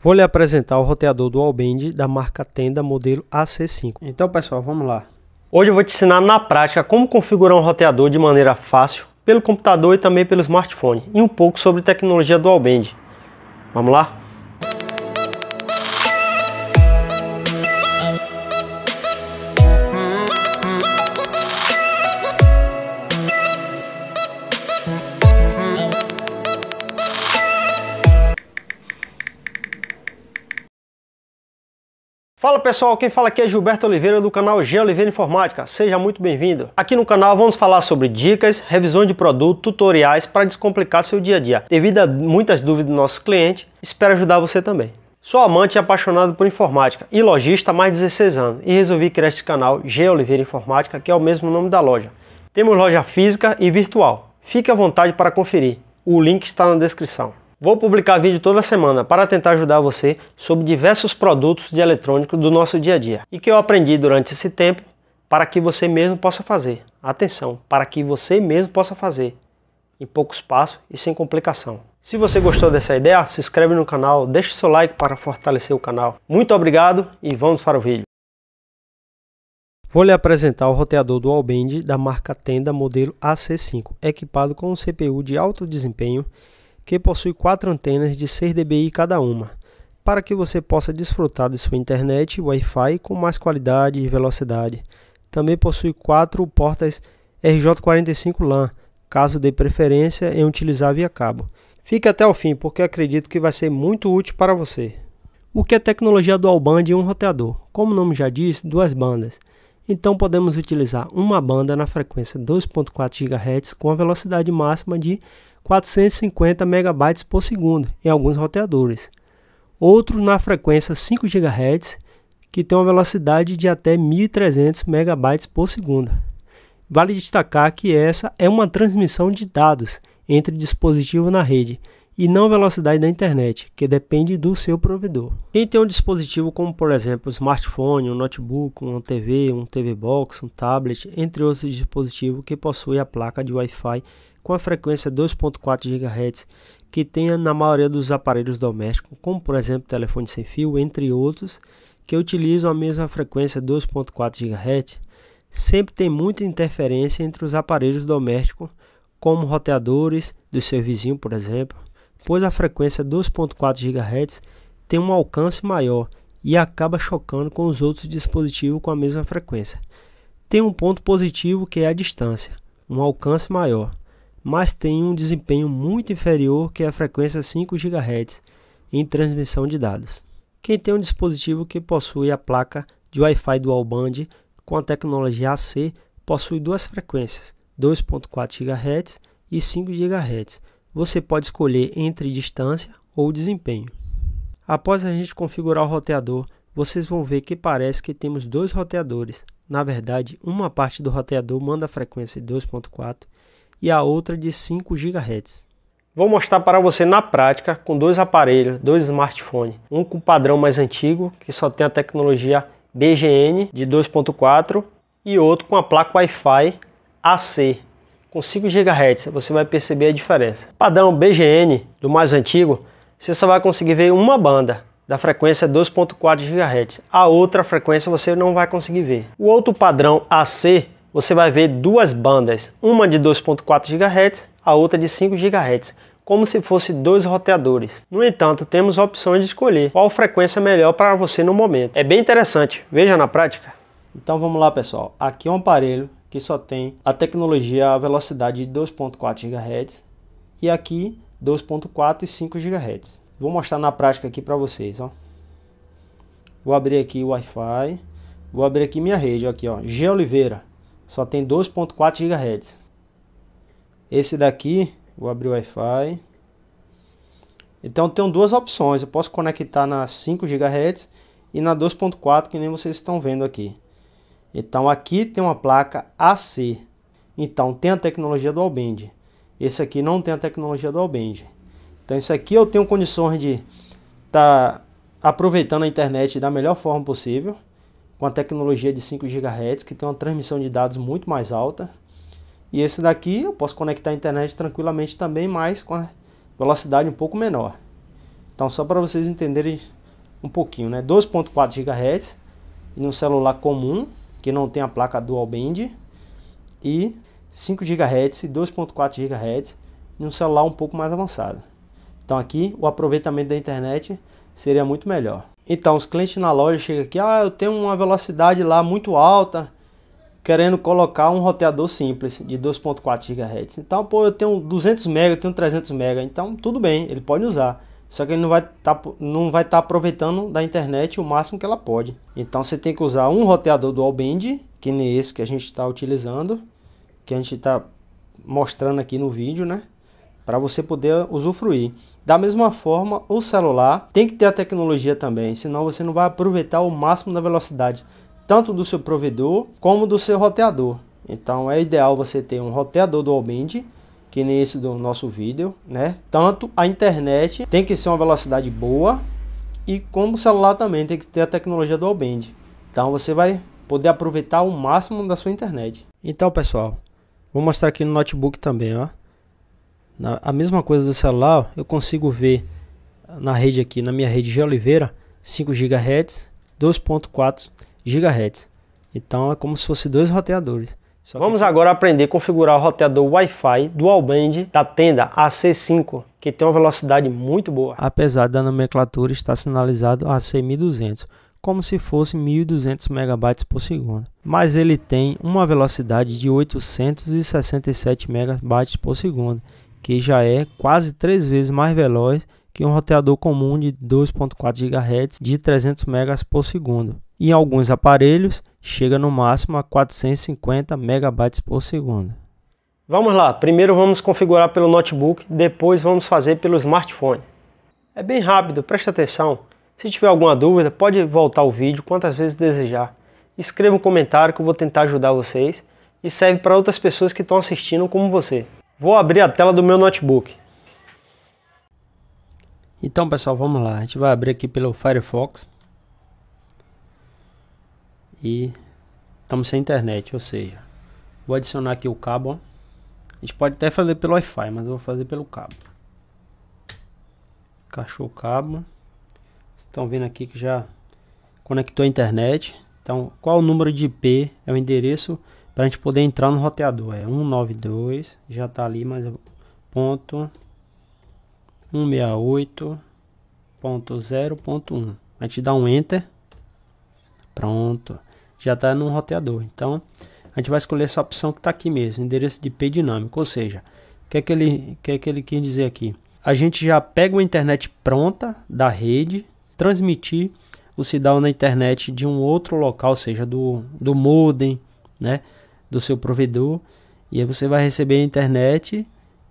Vou lhe apresentar o roteador do Allbend da marca Tenda modelo AC5. Então, pessoal, vamos lá. Hoje eu vou te ensinar na prática como configurar um roteador de maneira fácil pelo computador e também pelo smartphone e um pouco sobre tecnologia do Allbend. Vamos lá? Fala pessoal, quem fala aqui é Gilberto Oliveira do canal G Oliveira Informática. Seja muito bem-vindo. Aqui no canal vamos falar sobre dicas, revisão de produto, tutoriais para descomplicar seu dia a dia. Devido a muitas dúvidas do nosso cliente, espero ajudar você também. Sou amante e apaixonado por informática e lojista há mais de 16 anos e resolvi criar este canal G Oliveira Informática, que é o mesmo nome da loja. Temos loja física e virtual. Fique à vontade para conferir. O link está na descrição. Vou publicar vídeo toda semana para tentar ajudar você sobre diversos produtos de eletrônico do nosso dia a dia e que eu aprendi durante esse tempo para que você mesmo possa fazer. Atenção, para que você mesmo possa fazer em poucos passos e sem complicação. Se você gostou dessa ideia, se inscreve no canal, deixe seu like para fortalecer o canal. Muito obrigado e vamos para o vídeo. Vou lhe apresentar o roteador Dual Band da marca Tenda modelo AC5, equipado com um CPU de alto desempenho que possui quatro antenas de 6 dBi cada uma, para que você possa desfrutar de sua internet Wi-Fi com mais qualidade e velocidade. Também possui quatro portas RJ45 LAN, caso dê preferência em utilizar via cabo. Fique até o fim, porque acredito que vai ser muito útil para você. O que é tecnologia dual band e um roteador? Como o nome já diz, duas bandas. Então podemos utilizar uma banda na frequência 2.4 GHz com a velocidade máxima de 450 MB por segundo em alguns roteadores, outros na frequência 5 GHz, que tem uma velocidade de até 1.300 MB por segundo. Vale destacar que essa é uma transmissão de dados entre dispositivos na rede e não velocidade da internet, que depende do seu provedor. Quem tem um dispositivo como, por exemplo, um smartphone, um notebook, uma TV, um TV Box, um tablet, entre outros dispositivos que possui a placa de Wi-Fi com a frequência 2.4 GHz que tenha na maioria dos aparelhos domésticos, como por exemplo telefone sem fio, entre outros, que utilizam a mesma frequência 2.4 GHz, sempre tem muita interferência entre os aparelhos domésticos, como roteadores do seu vizinho, por exemplo, pois a frequência 2.4 GHz tem um alcance maior e acaba chocando com os outros dispositivos com a mesma frequência. Tem um ponto positivo que é a distância, um alcance maior mas tem um desempenho muito inferior que a frequência 5 GHz em transmissão de dados. Quem tem um dispositivo que possui a placa de Wi-Fi dual band com a tecnologia AC possui duas frequências, 2.4 GHz e 5 GHz. Você pode escolher entre distância ou desempenho. Após a gente configurar o roteador, vocês vão ver que parece que temos dois roteadores. Na verdade, uma parte do roteador manda a frequência 2.4 e a outra de 5 GHz. Vou mostrar para você na prática com dois aparelhos, dois smartphones, um com padrão mais antigo que só tem a tecnologia BGN de 2.4 e outro com a placa Wi-Fi AC com 5 GHz. Você vai perceber a diferença. Padrão BGN do mais antigo, você só vai conseguir ver uma banda da frequência 2.4 é GHz. A outra frequência você não vai conseguir ver. O outro padrão AC você vai ver duas bandas, uma de 2.4 GHz, a outra de 5 GHz, como se fosse dois roteadores. No entanto, temos opção de escolher qual frequência é melhor para você no momento. É bem interessante, veja na prática. Então vamos lá pessoal, aqui é um aparelho que só tem a tecnologia a velocidade de 2.4 GHz e aqui 2.4 e 5 GHz. Vou mostrar na prática aqui para vocês, ó. Vou abrir aqui o Wi-Fi, vou abrir aqui minha rede, aqui ó, G Oliveira só tem 2.4 GHz. Esse daqui, vou abrir o Wi-Fi. Então tem duas opções, eu posso conectar na 5 GHz e na 2.4 que nem vocês estão vendo aqui. Então aqui tem uma placa AC. Então tem a tecnologia do band. Esse aqui não tem a tecnologia do band. Então isso aqui eu tenho condições de estar tá aproveitando a internet da melhor forma possível com a tecnologia de 5 GHz, que tem uma transmissão de dados muito mais alta. E esse daqui eu posso conectar a internet tranquilamente também, mas com a velocidade um pouco menor. Então só para vocês entenderem um pouquinho, né? 2.4 GHz em um celular comum, que não tem a placa dual band, e 5 GHz e 2.4 GHz em um celular um pouco mais avançado. Então aqui o aproveitamento da internet seria muito melhor. Então, os clientes na loja chegam aqui, ah, eu tenho uma velocidade lá muito alta, querendo colocar um roteador simples de 2.4 GHz. Então, pô, eu tenho 200 MB, eu tenho 300 MB, então tudo bem, ele pode usar. Só que ele não vai tá, estar tá aproveitando da internet o máximo que ela pode. Então você tem que usar um roteador dual band, que nem esse que a gente está utilizando, que a gente está mostrando aqui no vídeo, né? Para você poder usufruir. Da mesma forma, o celular tem que ter a tecnologia também, senão você não vai aproveitar o máximo da velocidade, tanto do seu provedor como do seu roteador. Então é ideal você ter um roteador dual-band, que nem esse do nosso vídeo, né? Tanto a internet tem que ser uma velocidade boa e como o celular também tem que ter a tecnologia dual-band. Então você vai poder aproveitar o máximo da sua internet. Então, pessoal, vou mostrar aqui no notebook também, ó. Na, a mesma coisa do celular, eu consigo ver na rede aqui, na minha rede de Oliveira, 5 GHz, 2.4 GHz. Então é como se fosse dois roteadores. Vamos agora aprender a configurar o roteador Wi-Fi dual-band da tenda AC5, que tem uma velocidade muito boa. Apesar da nomenclatura estar sinalizado AC1200, como se fosse 1200 MB por segundo, mas ele tem uma velocidade de 867 MB por segundo que já é quase três vezes mais veloz que um roteador comum de 2.4 GHz de 300 MB por segundo. Em alguns aparelhos, chega no máximo a 450 MB por segundo. Vamos lá, primeiro vamos configurar pelo notebook, depois vamos fazer pelo smartphone. É bem rápido, presta atenção. Se tiver alguma dúvida, pode voltar o vídeo quantas vezes desejar. Escreva um comentário que eu vou tentar ajudar vocês e serve para outras pessoas que estão assistindo como você. Vou abrir a tela do meu notebook. Então, pessoal, vamos lá. A gente vai abrir aqui pelo Firefox. E estamos sem internet, ou seja, vou adicionar aqui o cabo. Ó. A gente pode até fazer pelo Wi-Fi, mas eu vou fazer pelo cabo. Encaixou o cabo. Vocês estão vendo aqui que já conectou a internet. Então, qual o número de IP é o endereço para a gente poder entrar no roteador. É 192, já está ali, mas ponto 168.0.1. A gente dá um enter. Pronto. Já está no roteador. Então, a gente vai escolher essa opção que está aqui mesmo, endereço de IP dinâmico, ou seja, o que é que ele, que é que ele quer dizer aqui? A gente já pega uma internet pronta da rede, transmitir o sinal na internet de um outro local, seja do, do modem, né? do seu provedor e aí você vai receber a internet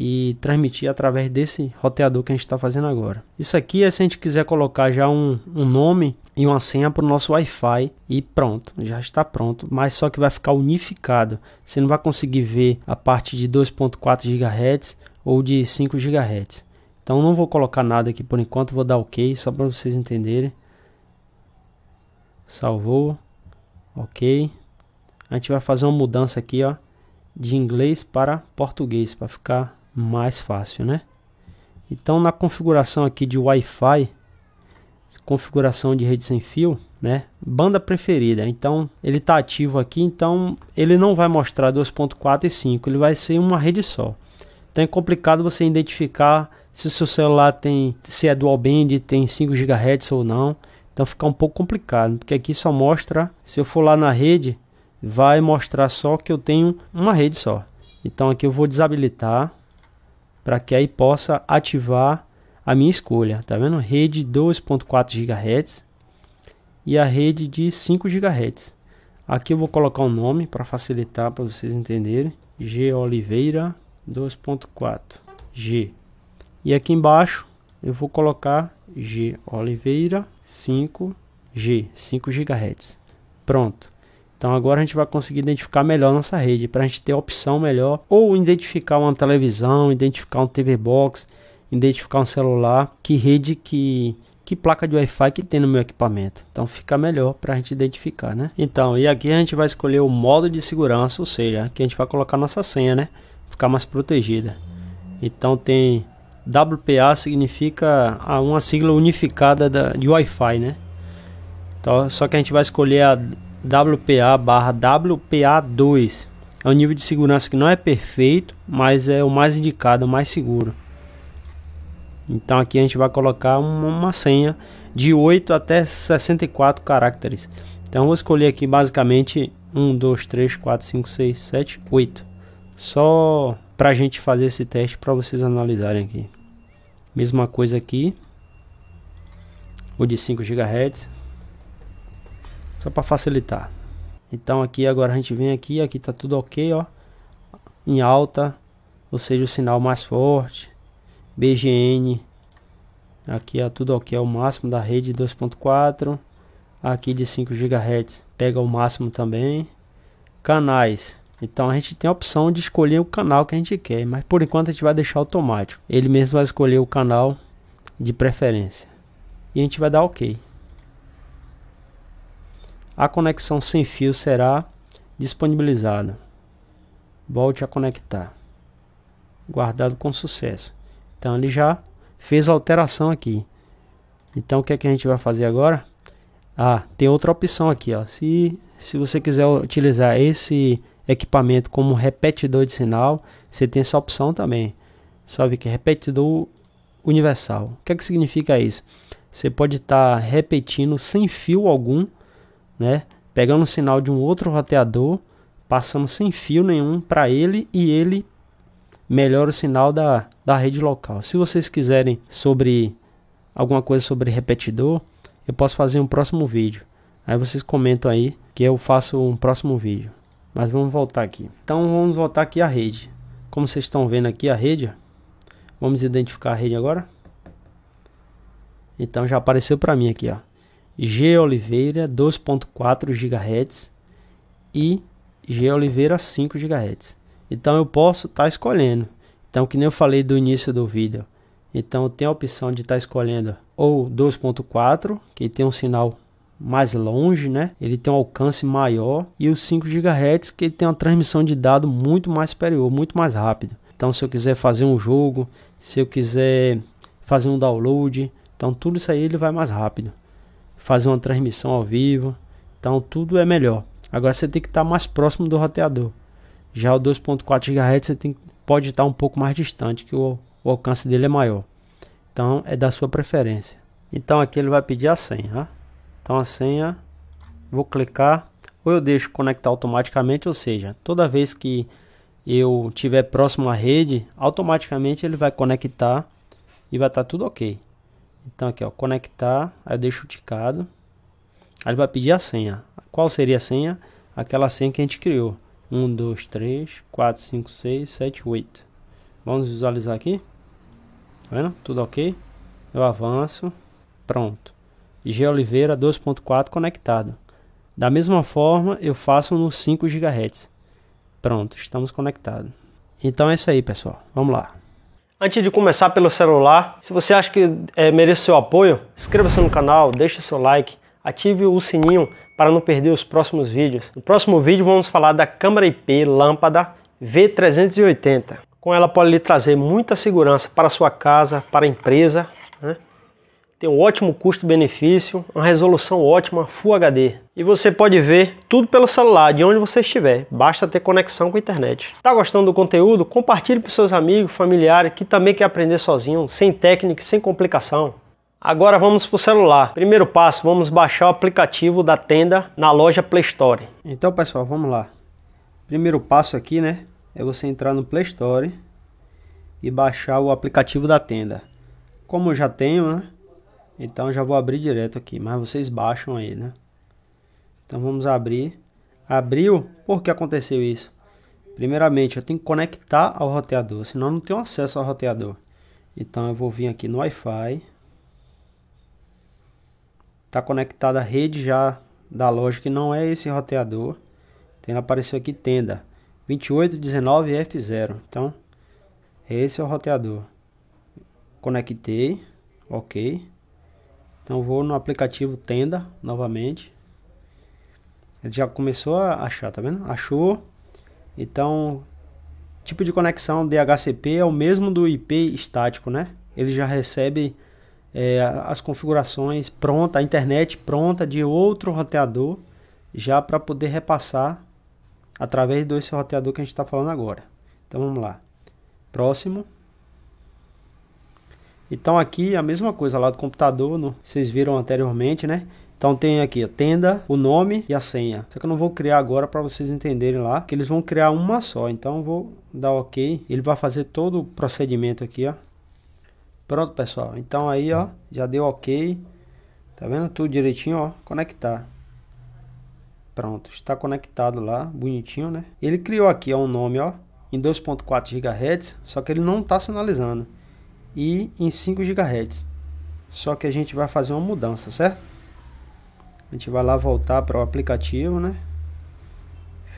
e transmitir através desse roteador que a gente está fazendo agora. Isso aqui é se a gente quiser colocar já um, um nome e uma senha para o nosso Wi-Fi e pronto, já está pronto, mas só que vai ficar unificado. Você não vai conseguir ver a parte de 2.4 GHz ou de 5 GHz. Então não vou colocar nada aqui por enquanto, vou dar OK só para vocês entenderem. Salvou. OK. A gente vai fazer uma mudança aqui, ó, de inglês para português, para ficar mais fácil, né? Então, na configuração aqui de Wi-Fi, configuração de rede sem fio, né? Banda preferida. Então, ele está ativo aqui, então ele não vai mostrar 2.4 e 5, ele vai ser uma rede só. Então é complicado você identificar se seu celular tem se é dual band, tem 5 GHz ou não. Então fica um pouco complicado, porque aqui só mostra, se eu for lá na rede, vai mostrar só que eu tenho uma rede só. Então aqui eu vou desabilitar para que aí possa ativar a minha escolha, tá vendo? Rede 2.4 GHz e a rede de 5 GHz. Aqui eu vou colocar o um nome para facilitar para vocês entenderem. G Oliveira 2.4 G. E aqui embaixo eu vou colocar G Oliveira 5G, 5 GHz. Pronto. Então agora a gente vai conseguir identificar melhor nossa rede, para a gente ter opção melhor, ou identificar uma televisão, identificar um TV Box, identificar um celular, que rede que que placa de Wi-Fi que tem no meu equipamento. Então fica melhor para a gente identificar, né? Então, e aqui a gente vai escolher o modo de segurança, ou seja, aqui a gente vai colocar nossa senha, né? Ficar mais protegida. Então tem WPA significa ah, uma sigla unificada de Wi-Fi, né? Então, só que a gente vai escolher a WPA/WPA2. barra É um nível de segurança que não é perfeito, mas é o mais indicado, o mais seguro. Então aqui a gente vai colocar uma, senha de 8 até 64 caracteres. Então eu vou escolher aqui basicamente 1, 2, 3, 4, 5, 6, 7, 8. Só para a gente fazer esse teste para vocês analisarem aqui. Mesma coisa aqui. O de 5 GHz. Só para facilitar. Então aqui agora a gente vem aqui, aqui tá tudo ok, ó. Em alta, ou seja, o sinal mais forte. BGN, aqui é tudo ok, é o máximo da rede 2.4. Aqui de 5 GHz pega o máximo também. Canais, então a gente tem a opção de escolher o canal que a gente quer, mas por enquanto a gente vai deixar automático. Ele mesmo vai escolher o canal de preferência. E a gente vai dar OK a conexão sem fio será disponibilizada. Volte a conectar. Guardado com sucesso. Então ele já fez a alteração aqui. Então o que é que a gente vai fazer agora? Ah, tem outra opção aqui, ó. Se, se você quiser utilizar esse equipamento como repetidor de sinal, você tem essa opção também. Só que é repetidor universal. O que é que significa isso? Você pode estar tá repetindo sem fio algum né? Pegando o sinal de um outro roteador, passando sem fio nenhum para ele e ele melhora o sinal da, da rede local. Se vocês quiserem sobre alguma coisa sobre repetidor, eu posso fazer um próximo vídeo. Aí vocês comentam aí que eu faço um próximo vídeo. Mas vamos voltar aqui. Então vamos voltar aqui à rede. Como vocês estão vendo aqui a rede, vamos identificar a rede agora. Então já apareceu para mim aqui, ó. G Oliveira 2.4 GHz e G Oliveira 5 GHz. Então eu posso estar tá escolhendo. Então que nem eu falei do início do vídeo. Então tem a opção de estar tá escolhendo ou 2.4, que tem um sinal mais longe, né? Ele tem um alcance maior e o 5 GHz que tem uma transmissão de dado muito mais superior, muito mais rápido. Então se eu quiser fazer um jogo, se eu quiser fazer um download, então tudo isso aí ele vai mais rápido fazer uma transmissão ao vivo. Então tudo é melhor. Agora você tem que estar mais próximo do roteador. Já o 2.4 GHz você tem, pode estar um pouco mais distante, que o, o, alcance dele é maior. Então é da sua preferência. Então aqui ele vai pedir a senha. Então a senha, vou clicar, ou eu deixo conectar automaticamente, ou seja, toda vez que eu tiver próximo à rede, automaticamente ele vai conectar e vai estar tudo ok. Então aqui, ó, conectar, aí eu deixo ticado. Aí ele vai pedir a senha. Qual seria a senha? Aquela senha que a gente criou. 1, 2, 3, 4, 5, 6, 7, 8. Vamos visualizar aqui. Tá vendo? Tudo ok. Eu avanço. Pronto. G Oliveira 2.4 conectado. Da mesma forma, eu faço nos 5 GHz. Pronto, estamos conectados. Então é isso aí, pessoal. Vamos lá. Antes de começar pelo celular, se você acha que é, merece seu apoio, inscreva-se no canal, deixe seu like, ative o sininho para não perder os próximos vídeos. No próximo vídeo vamos falar da câmera IP lâmpada V380. Com ela pode lhe trazer muita segurança para sua casa, para a empresa tem um ótimo custo-benefício, uma resolução ótima, Full HD. E você pode ver tudo pelo celular, de onde você estiver, basta ter conexão com a internet. Tá gostando do conteúdo? Compartilhe para seus amigos, familiares que também quer aprender sozinho, sem técnica, sem complicação. Agora vamos para o celular. Primeiro passo, vamos baixar o aplicativo da tenda na loja Play Store. Então pessoal, vamos lá. Primeiro passo aqui, né, é você entrar no Play Store e baixar o aplicativo da tenda. Como eu já tenho, né, então já vou abrir direto aqui, mas vocês baixam aí, né? Então vamos abrir. Abriu? Por que aconteceu isso? Primeiramente, eu tenho que conectar ao roteador, senão não tenho acesso ao roteador. Então eu vou vir aqui no Wi-Fi. Está conectada a rede já da loja, que não é esse roteador. Então apareceu aqui tenda 2819F0. Então esse é o roteador. Conectei, ok. Então vou no aplicativo Tenda novamente. Ele já começou a achar, tá vendo? Achou. Então, tipo de conexão DHCP é o mesmo do IP estático, né? Ele já recebe é, as configurações pronta, a internet pronta de outro roteador, já para poder repassar através desse roteador que a gente está falando agora. Então vamos lá. Próximo. Então aqui a mesma coisa lá do computador, no, vocês viram anteriormente, né? Então tem aqui a tenda, o nome e a senha. Só que eu não vou criar agora para vocês entenderem lá, que eles vão criar uma só. Então eu vou dar OK, ele vai fazer todo o procedimento aqui, ó. Pronto, pessoal. Então aí, ó, já deu OK. Tá vendo tudo direitinho, ó? Conectar. Pronto, está conectado lá, bonitinho, né? Ele criou aqui ó, um nome, ó, em 2.4 GHz, só que ele não está sinalizando e em 5 GHz. Só que a gente vai fazer uma mudança, certo? A gente vai lá voltar para o aplicativo, né?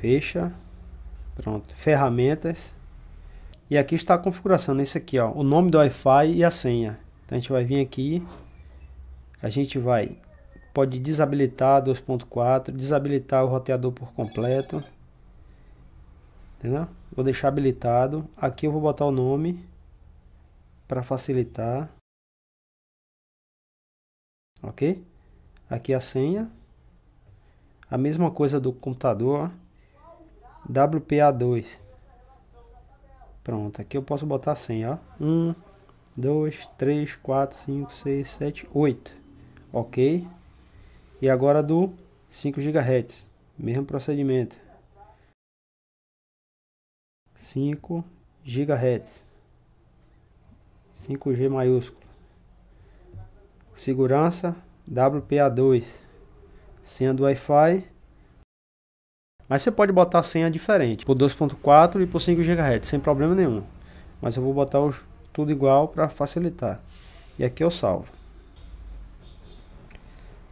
Fecha. Pronto. Ferramentas. E aqui está a configuração, nesse aqui, ó. O nome do Wi-Fi e a senha. Então a gente vai vir aqui. A gente vai... Pode desabilitar 2.4, desabilitar o roteador por completo. Entendeu? Vou deixar habilitado. Aqui eu vou botar o nome para facilitar. Ok? Aqui a senha. A mesma coisa do computador. Ó. WPA2. Pronto, aqui eu posso botar a senha. 1, 2, 3, 4, 5, 6, 7, 8. Ok? E agora do 5 GHz. Mesmo procedimento. 5 GHz. 5G maiúsculo. Segurança WPA2, senha do Wi-Fi. Mas você pode botar senha diferente, por 2.4 e por 5 GHz, sem problema nenhum. Mas eu vou botar os, tudo igual para facilitar. E aqui eu salvo.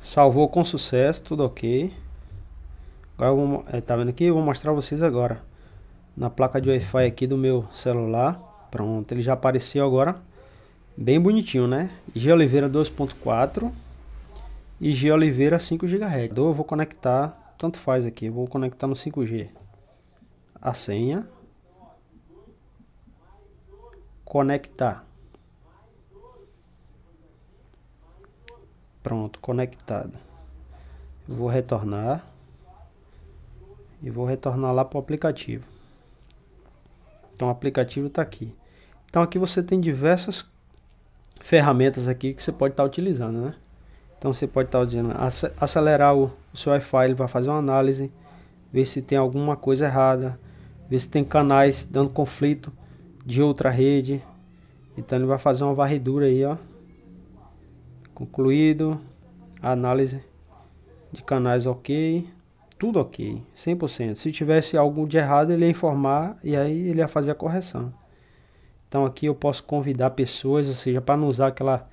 Salvou com sucesso, tudo ok. Agora eu vou, é, tá vendo aqui? Eu vou mostrar vocês agora. Na placa de Wi-Fi aqui do meu celular. Pronto, ele já apareceu agora Bem bonitinho, né? G Oliveira 2.4 e G Oliveira 5 GHz. Eu vou conectar, tanto faz aqui, eu vou conectar no 5G. A senha. Conectar. Pronto, conectado. vou retornar. E vou retornar lá para o aplicativo. Então o aplicativo está aqui. Então aqui você tem diversas ferramentas aqui que você pode estar tá utilizando, né? Então você pode estar tá utilizando acelerar o, o seu Wi-Fi, ele vai fazer uma análise, ver se tem alguma coisa errada, ver se tem canais dando conflito de outra rede. Então ele vai fazer uma varredura aí, ó. Concluído, análise de canais ok, tudo ok, 100%. Se tivesse algo de errado, ele ia informar e aí ele ia fazer a correção. Então aqui eu posso convidar pessoas, ou seja, para não usar aquela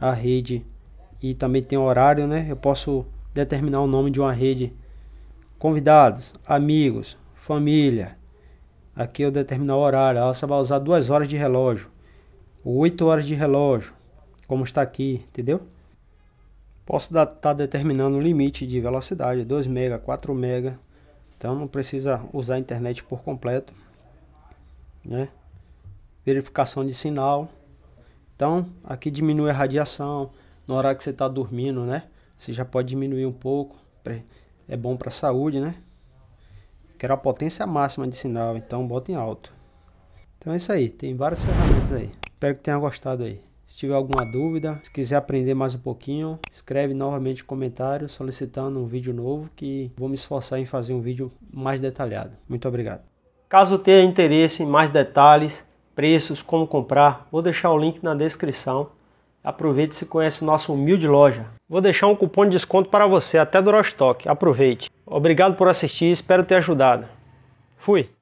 a rede e também tem horário, né? Eu posso determinar o nome de uma rede. Convidados, amigos, família. Aqui eu determinar o horário. Ela só vai usar duas horas de relógio. oito horas de relógio. Como está aqui, entendeu? Posso estar tá determinando o limite de velocidade, 2 mega, 4 mega. Então não precisa usar a internet por completo, né? verificação de sinal. Então, aqui diminui a radiação. No horário que você está dormindo, né? Você já pode diminuir um pouco. É bom para a saúde, né? Quero a potência máxima de sinal, então bota em alto. Então é isso aí. Tem várias ferramentas aí. Espero que tenha gostado aí. Se tiver alguma dúvida, se quiser aprender mais um pouquinho, escreve novamente um comentário solicitando um vídeo novo que vou me esforçar em fazer um vídeo mais detalhado. Muito obrigado. Caso tenha interesse em mais detalhes, preços, como comprar, vou deixar o link na descrição. Aproveite se conhece nossa humilde loja. Vou deixar um cupom de desconto para você até durar o estoque. Aproveite. Obrigado por assistir, espero ter ajudado. Fui.